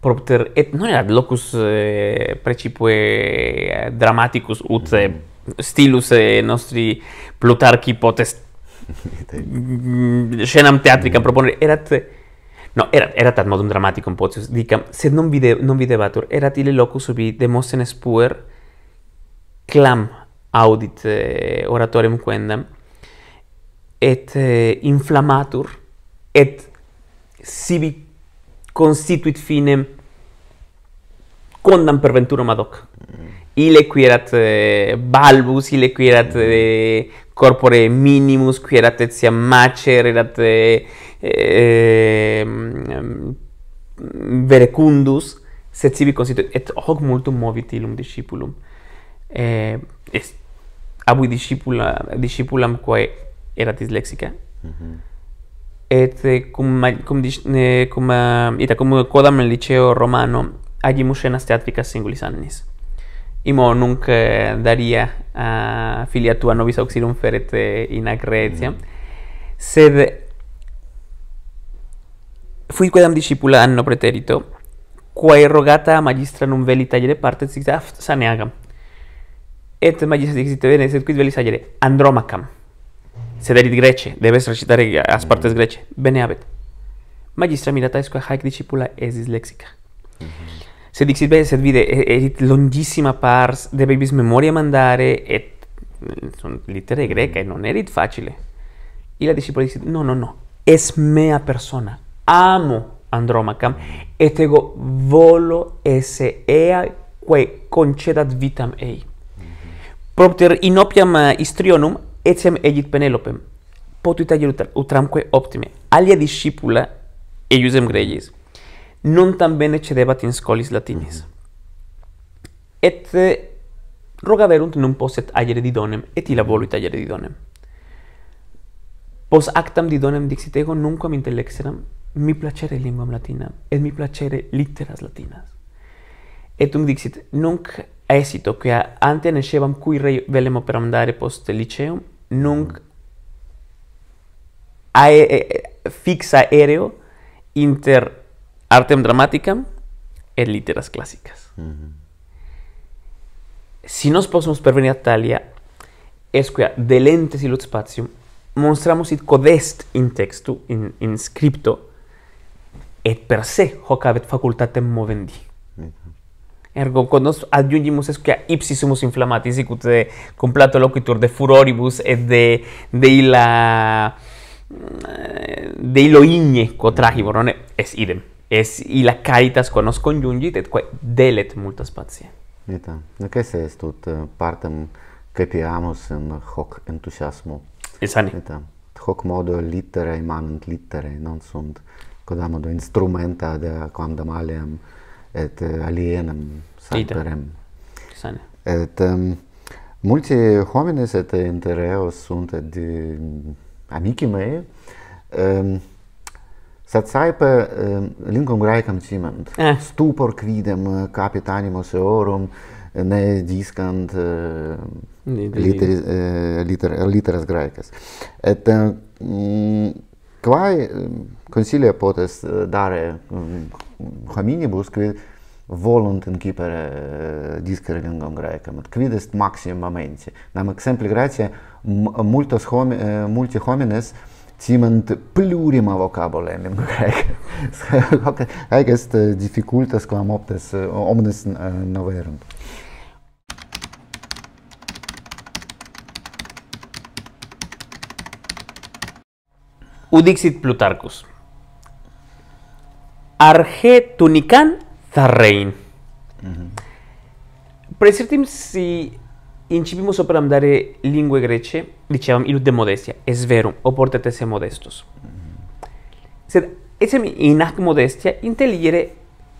propter et non erat locus eh, precipue eh, dramaticus ut mm. stilus eh, nostri plutarchi potest scenam theatricam mm. proponere erat No, erat, erat ad modum dramaticum potius, dicam, sed non, vide, non videbatur, erat ille locus ubi demosthenes puer clam audit eh, oratorium quendam, et eh, inflamatur, mm et sibi constituit finem condam per venturum ad hoc. Ile qui erat eh, balbus, ile qui erat eh, corpore minimus, qui erat etsia macer, erat eh, eh, verecundus, sed sibi constituit, et hoc multum movit ilum discipulum. Eh, est, abui discipula, discipulam quae erat dyslexica, mm -hmm et cum cum ne cum uh, ita cum codam in liceo romano agimus in astatrica singulis annis imo nunc uh, daria a uh, filia tua novis auxilium feret in agretia mm. sed fui quedam discipula anno preterito quae rogata a magistra non veli tagere parte sit aft saneagam et magistra dixit bene sed quid veli agere andromacam Sederit grece, debes recitar las partes Bene abet. Magistra mirata que haec discipula es disléxica. Se dixit be sed vide erit e, longissima pars Debes memoria mandare et eh, son litere greca y non erit facile. Y la discípula dice, no, no, no, es mea persona, amo Andromacam, et ego volo esse ea quae concedat vitam ei. Propter inopiam istrionum, etiam egit Penelopem, potuit agir utramque optime, alia discipula eiusem greges non tam bene cedebat in scolis latinis. Et rogaverunt non poset agere didonem, et illa voluit agere didonem. Pos actam didonem dixit ego nunquam intellexeram, mi placere limbam latina, et mi placere litteras latinas. Et un um dixit, nunc aesito, quia ante anescevam cui rei velem operam dare post liceum, nunc ae, e, fixa aereo inter artem dramaticam et litteras classicas. Mm -hmm. Si nos possumus pervenir a talia, es quia delentes illud spatium, monstramus id cod est in textu, in, in scripto, et per se hoc avet facultatem movendi. Mm -hmm ergo quod nos adiungimus esque ipsi sumus inflammati sic ut plato loquitur de furoribus et de de illa mm, de illo igne quo trahibor non es idem es illa caritas quo nos conjungit et quae delet multa spatia Eta, nec esse est tot eh, partem capiamus in hoc entusiasmo. Esani. Eta, hoc modo litterae manent litterae, non sunt, quodamodo, instrumenta de quamdam aliam et eh, alienam sapperem. Sane. Et um, multi homines et inter eos sunt et di amici mei, um, sat saipa um, ehm, lingum graecam cimant, eh. stupor quidem capit animos eorum, ne discant uh, literis, uh, liter, literas graecas. Et mm, kvai konsilija e, e potes eh, darė hominibus, kvai volunt in kipere eh, diskergingom graikam, kvidest maksimum momenti. Nam eksempli gracija, multi eh, homines cimant plurima vokabolem in graikam. Aigest dificultas, kvam optes omnes naverant. Udixit Plutarcus. Arge Tunican Zarrein. Presirtim si incipimus operam dare lingue grece, diciam illud de modestia, es verum, oportete se modestos. Sed in modestia inteligere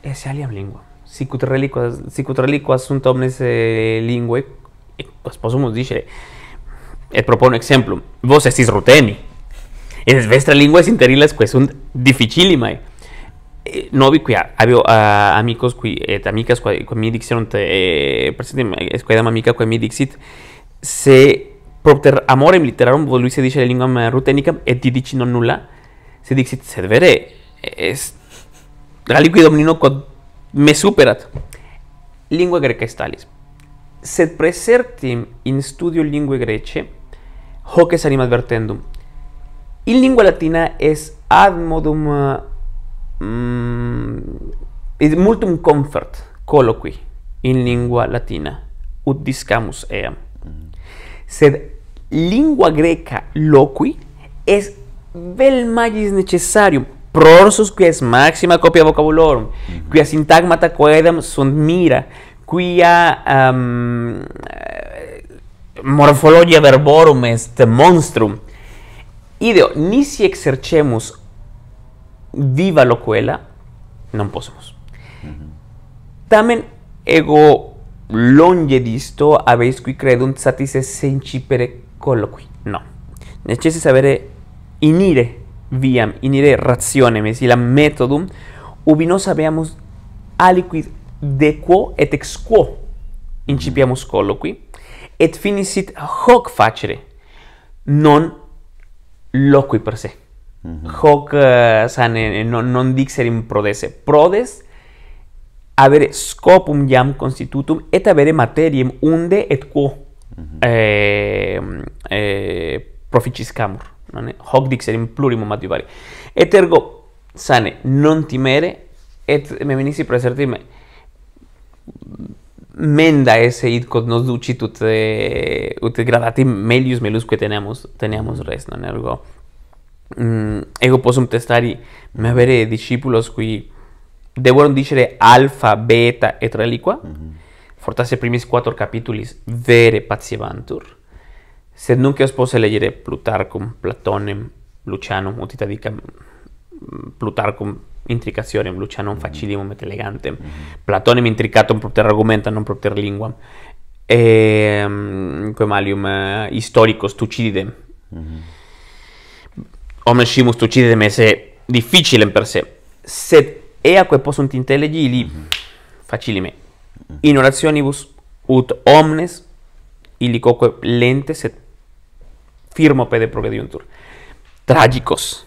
ese aliam lingua. Sicut reliquas, sicut reliquas sunt omnes eh, lingue, eh, pues possumus dicere. Et propono exemplum, vos estis ruteni, es vestra linguas interilas que son difficilimae. difícil eh, novi No vi que ah, había ah, amigos que, eh, amicas mi dixerunt eh, presentem esquedam amiga con mi dixit se propter amorem literarum dice la linguam ruténica, et didici non nulla se dixit se vere la aliqui domnino con me superat lingua greca estalis sed presertim in studio linguae grece hoc anima vertendum. In lingua latina es ad modum eh, mm, et multum comfort colloqui in lingua latina ut discamus eam. Mm. Sed lingua greca loqui es vel magis necessarium prorsus qui es maxima copia vocabularum, mm -hmm. quia syntagmata quaedam sunt mira, quia um, verborum est monstrum, mm ideo nisi exercemus viva locuela, non possumus mm-hmm. tamen ego longe disto habeis qui credunt satis essentipere colloqui no necesse sabere inire viam inire rationem et illam methodum ubi nos habeamus aliquid de quo et ex quo incipiamus colloqui et finisit hoc facere non loqui per se. Mhm. Hoc uh, eh, sane non, non dixer in prodese. Prodes avere scopum iam constitutum et avere materiem unde et quo mhm. ehm, eh, eh, proficiscamur. Non Hoc dixer in plurimum adivari. Et ergo sane non timere et me venisi presertime menda ese id cod nos ducit ut e ut gradati melius melus que tenemos teníamos res no ergo mm, ego posum testari me avere discipulos qui deberon dicere alfa beta et reliqua mm -hmm. fortasse primis quattuor capitulis vere patiebantur sed nunc eos posse legere plutarcum platonem lucianum utitadicam Plutarco intricazione, Lucianum mm-hmm. facilium mm-hmm. et Platone Platonem intricatum propter argumenta, non propter linguam, ehm, e um, quem alium uh, eh, historicus tucididem. Mm-hmm. Omnes scimus tucididem esse difficilem per se, sed eaque possunt intellegili mm-hmm. facilime, mm-hmm. in orationibus ut omnes illicoque lente sed firmope de progrediuntur. Tragicos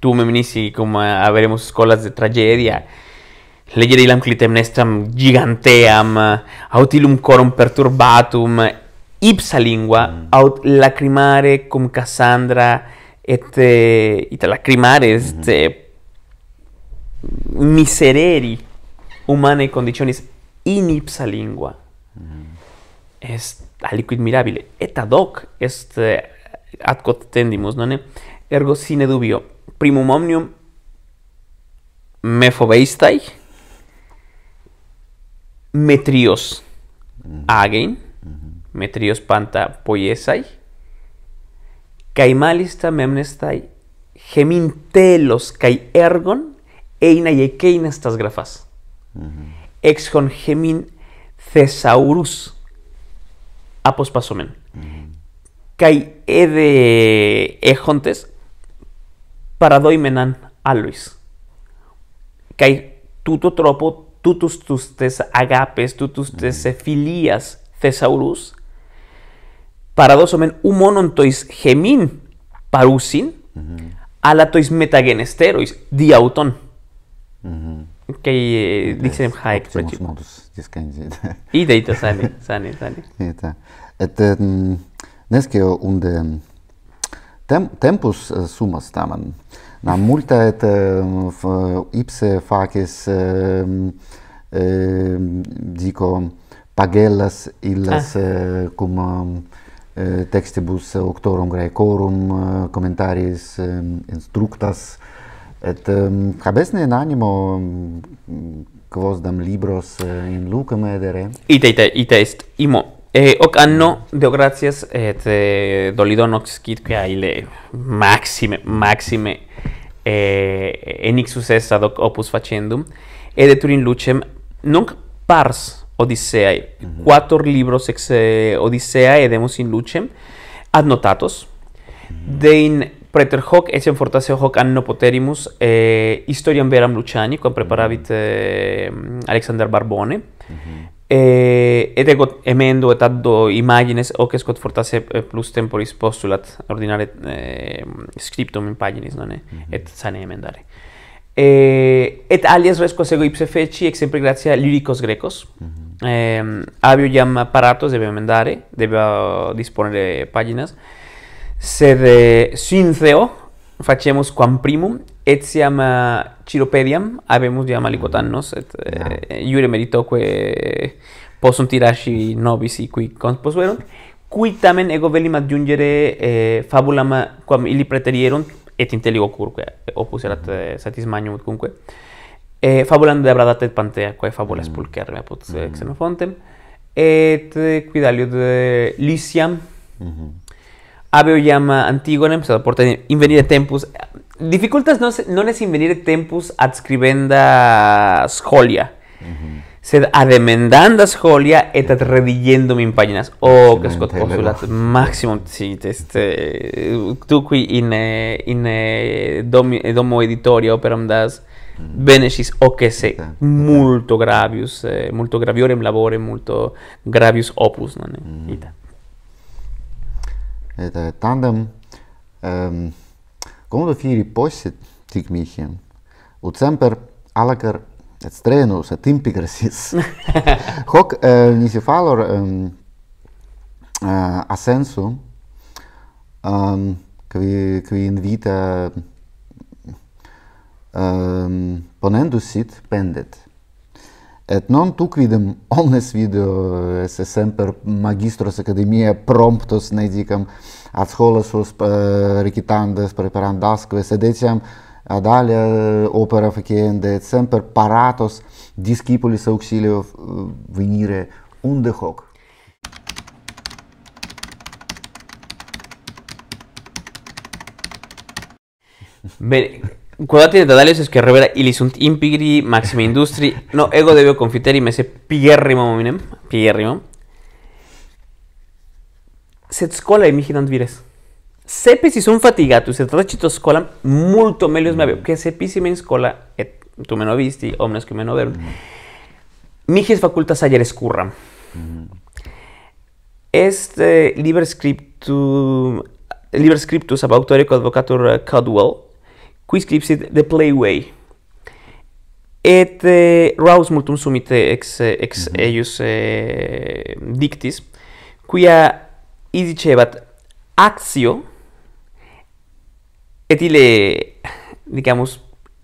tu me cum eh, averemus scolas de tragedia legere ilam clitem nestam giganteam eh, aut ilum corum perturbatum eh, ipsa lingua mm. aut lacrimare cum Cassandra et et lacrimare est mm -hmm. misereri humanae conditionis in ipsa lingua mm -hmm. est aliquid mirabile et ad hoc est atquod tendimus non ergo sine dubio Primum Omnium Mephobeistai, Metrios agen, Metrios Panta Poiesai Caimalista Memnestai Gemintelos Kai Ergon Eina Ekeina estas grafas Exon Gemin Thesaurus apospasomen. Kai e ejontes para doimenan a Luis. Kai tuto tropo tutus tes agapes tutus tes mm-hmm. filias Thesaurus. Para dos un monon gemin parusin mm -hmm. ala tois metagenesterois di auton. Mhm. Mm Kai eh, dice hike por tipo. Modus, dis kan dice. Ideita sale, sale, Et Neske und tem tempus eh, sumas tamen na multa et uh, ipse facis uh, ehm, uh, ehm, dico pagellas illas uh, cum uh, textibus auctorum graecorum uh, commentaris uh, ehm, instructas et habesne in animo mm, quosdam libros uh, in lucem edere ite ite ite est imo Eh, ok, ah, gracias, eh, te dolido nox kit que ahí le maxime, maxime, eh, enix a doc opus facendum, e eh, de Turin lucem, nunc pars Odisseae, Cuatro libros ex eh, Odisseae edemus in lucem, ad notatos, dein preter hoc etiam fortaseo hoc anno poterimus eh, historiam veram Luciani, quam preparavit eh, Alexander Barbone, e et ego emendo et addo imagines o que scot fortasse plus temporis postulat ordinare eh, scriptum in paginis non è mm -hmm. et sane emendare e et alias resco sego ipse feci ex sempre grazia lyricos grecos mm -hmm. avio iam apparatos debe emendare debe disponere paginas sed eh, synceo facemus quam primum etiam uh, ciropediam habemus diam aliquotannos et eh, eh, ah. iure meritocque possum tirasci nobis i qui consposuerunt qui tamen ego velim adjungere eh, fabulam quam illi preterierunt et intelligo curque opus erat mm. Eh, satis magnum cumque eh, fabulam de abradate et pantea quae fabulas mm. pulcherme apud mm. xenofontem et quid aliud lysiam mm -hmm. habeo iam antigonem sed portae invenire tempus dificultas non, non es venire tempus adscribenda scolia. Mm -hmm. sed ademendanda scolia et ad redigendo min paginas o oh, que scot consulat maximum si este tu qui in eh, in eh, dom, eh, domo editoria operam das mm. o que se multo gravius eh, multo graviorem labore multo gravius opus non mm. ita et tandem ehm um, Komodo firi posit tic mihiem, ut semper alacar et strenus et impigresis. Hoc nisi eh, falor um, uh, asensu, um, kvi, kvi sit pendet. Et non tu quidem omnes video esse semper magistros academia promptos, ne dicam, atscholas eh, rikitandas, preparandasques, edeciam adalea eh, opera faciende, semper paratos discipulis auxilio eh, venire unde hoc. Cuadati de Adalios es que revera ili sunt impigri, maxime industri, no ego debio confiteri, me se pierrimo pierrimo. sed scola e mihi dandvires. Se pisi son fatigatus et recito scola, multo melius mm. me abio, me in scola, et tu me no visti, omnes que me no verum, mm-hmm. mihi facultas ayer escurram. Mm-hmm. Est Este liber scriptum, liber scriptus ab autore advocatur uh, Caldwell, qui scripsit The Playway. Et eh, raus multum sumite ex, ex mm -hmm. eius eh, dictis, quia y bat axio etile, digamos,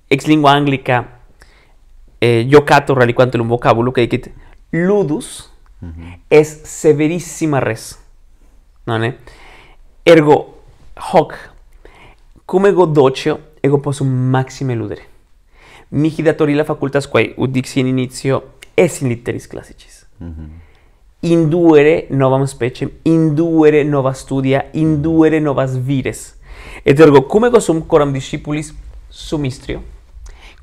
ex lingua anglica eh, yocato reliquantum un vocabulo que dicit ludus es severissima res. ¿No, Ergo hoc cum ego docio ego possum maxime ludere. Mihi datori la facultas quae ut dixi in initio es in litteris classicis. induere novam specem, induere nova studia, induere novas vires. Et ergo, cum ego sum coram discipulis sum istrio,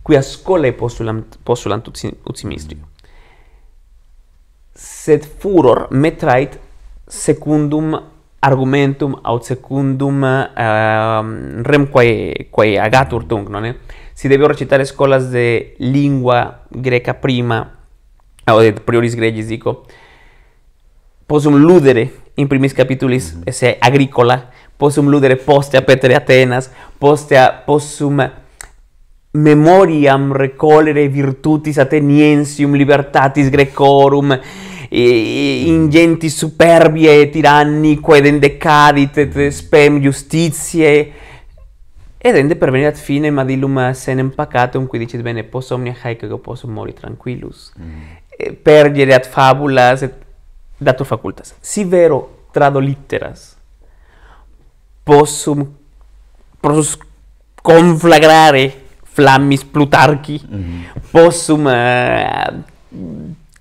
quia scola postulant, postulant ut Sed furor me trait secundum argumentum aut secundum uh, rem quae, quae agatur tunc, non e? Si debeo recitar scolas de lingua greca prima, o de prioris gregis, dico, possum ludere in primis capitulis mhm. esse agricola possum ludere postea petre Atenas, postea possum memoriam recolere virtutis ateniensium libertatis grecorum e ingenti superbia et tiranni quo dendecadit et spem justitiae ed ende per ad fine ma dilum senem pacatum, qui dicit, bene possum nihaico possum mori tranquillus mm. pergere ad fabulas et datur facultas. Si vero trado litteras, possum prosus conflagrare flammis Plutarchi, mm -hmm. possum uh,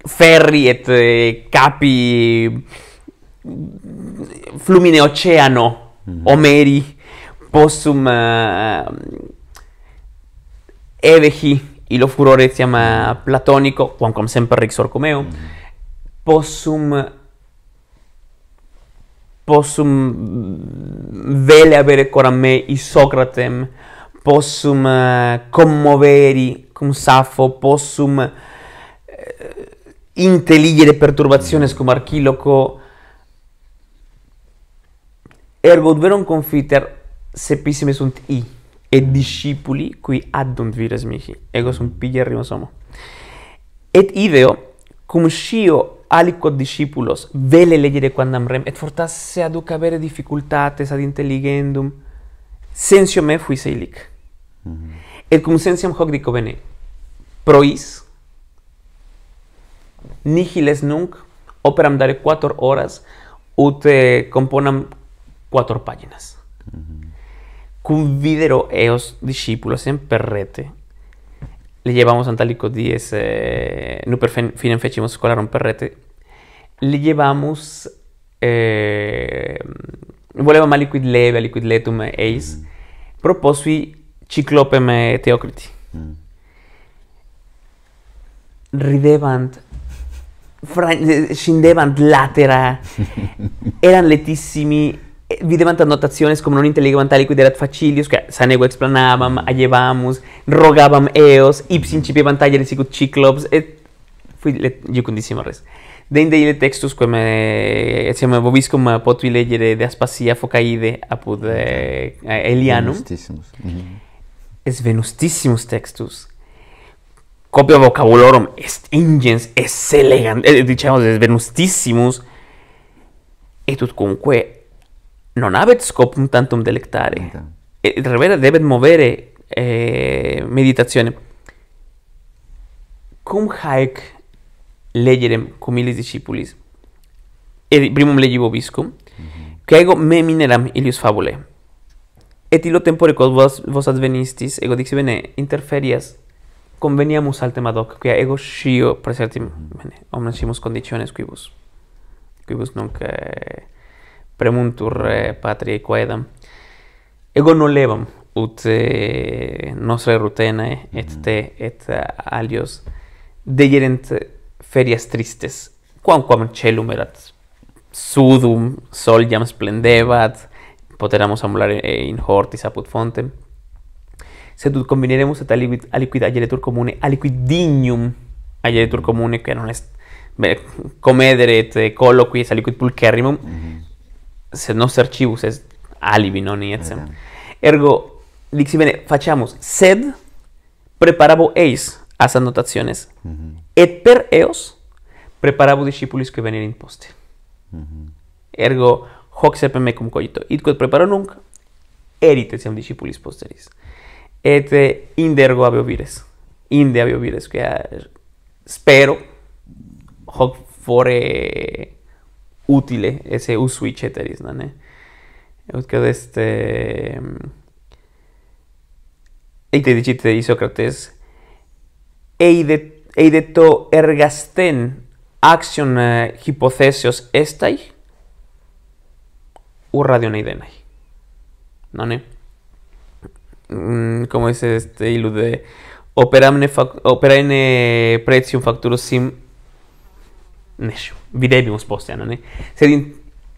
ferri et eh, capi flumine oceano, mm -hmm. omeri, possum uh, eh, evehi, ilo furore siam platonico, quamcom semper rixor comeo, mm -hmm possum possum mm, vele avere cor a me i Socratem possum eh, commoveri cum Safo possum eh, intelligere perturbazione scum archiloco ergo verum confiter sepissime sunt i e discipuli qui addunt vires mihi ego sum pigerrimo somo et iveo cum scio alicot discipulos, vele legere quandam rem, et fortas se aduc avere difficultates ad intelligendum, sensio me fui eilic. Mm-hmm. Et cum sensiam hoc dico bene, prois, nihiles nunc, operam dare quator horas, ut eh, componam quator paginas. Mm-hmm. Cum videro eos discipulos en perrete, le llevamos Antálico 10, eh, Nuperfen fechimos escolar un perrete, le llevamos, eh, volevamo a Liquid Leve, Liquid Letum eh, Ace, mm. proposui Ciclopeme eh, Teocriti. Mm. Ridevant, eh, scendevant latera, Eran letissimi Vi videvant annotazioni como non intelligent erat facilius, que sanego explanabam, allevamus, rogabam eos, ipsin cipiebant talleris sicut ciclops, et eh, fui let, iucundissima res. Deinde ile textus me etiam vobiscum potui legere de Aspasia focaide apud eh, eh Elianum. Venustissimus. Es venustissimus textus. Copia vocabulorum est ingens, es elegant, eh, es es venustissimus, et ut cumque non habet scopum tantum delectare. Et revera debet movere eh meditazione. Cum haec legerem cum illis discipulis. Et primum legibo viscum, Que mhm. ego me mineram illius fabulae. Et illo tempore quod vos, vos advenistis, ego dixi bene, interferias, conveniamus al tema doc, quia ego scio, per certi, mhm. bene, omnesimus conditiones quibus, quibus nunc, eh, premuntur eh, patriae quaedam. Ego levam... ut eh, nostre rutene et te et alios degerent ferias tristes quamquam celum erat sudum ...sol jam splendebat poteramus ambulare e in hortis apud fontem sed ut et aliquid aliquid ageretur commune aliquid dignum ageretur commune que non est comedere et a aliquid pulcherrimum se nos es es no y etsem. Ergo, bien fachamos, sed preparabo eis as annotaciones et per eos preparabo discipulis que venir in poste. Ergo, hoc sepem mecum cogito, id preparo nunc, erit etiam discipulis posteris. Et eh, inde ergo vires, inde que espero hoc fore útil ese U-switch eteris, ¿no? de este... Eite dicite Isócrates, de to ergasten action hipótesis eh, estai u radioneidenai. ¿No, ne? Mm, Como dice este ilude de operamne, fac, operane sim nessu videbimus post ne? sed in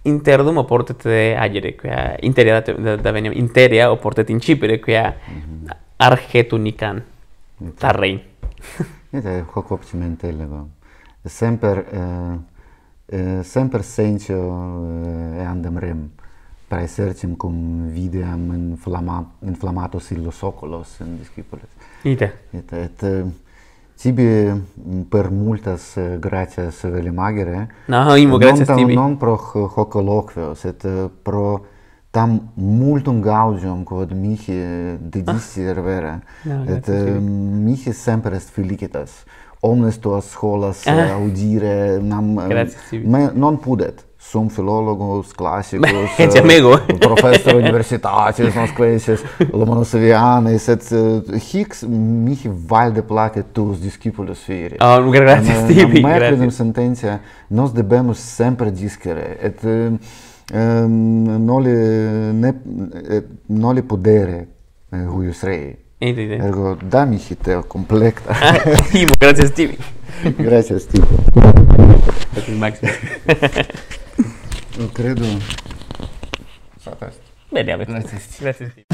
interdum oportet de agere qui interia da, da venia interia oportet in cipere qui a mm -hmm. argetunican tarrein Ite, hoc optimente lego semper eh, eh semper sentio eh, e eh, andem rem praesercim cum videam in flamma in oculos in discipulis ite ite et, et, eh, et Tibi mm, per multas eh, gratias veli magere. imo gratias non, tam, tibi. Non pro hoc loquio, set eh, pro tam multum gaudium quod mihi eh, didisti ah. ervere. et mihi semper est felicitas. Omnes tuas scholas ah. audire nam... Gratias tibi. Me, non pudet. são filólogos clássicos, Gente, é amigo. Eh, professor universitários, nas coisas, lomanosevianes, etc. Hic mihi valde place tus discípulos firi. Ah, oh, obrigado, na, Stevie, na graças. sentença, nós devemos sempre discere, et um, eh, ehm, noli, não et noli né, eh, podere huius rei. Entendi. Ergo, da mihi teo Obrigado, Ah, Obrigado, Stevie. Obrigado, Max. Eu credo. Bine, Bene, Mersi. Mersi.